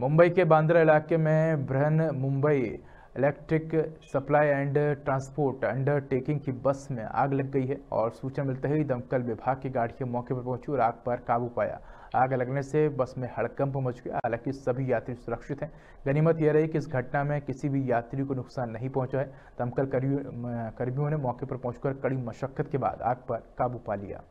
मुंबई के बांद्रा इलाके में Brihan Mumbai electric supply and transport undertaking की बस में आग लग गई है और सूचना मिलते ही दमकल विभाग की गाड़ियां मौके पर पहुंची और आग पर काबू पाया आग लगने से बस में हड़कंप मच गया हालांकि सभी यात्री सुरक्षित हैं गनीमत यह रही कि इस घटना में किसी भी यात्री को नुकसान नहीं पहुंचा है दमकल कर्मियों ने मौके पर पहुंचकर कड़ी मशक्कत के बाद आग पर काबू पा लिया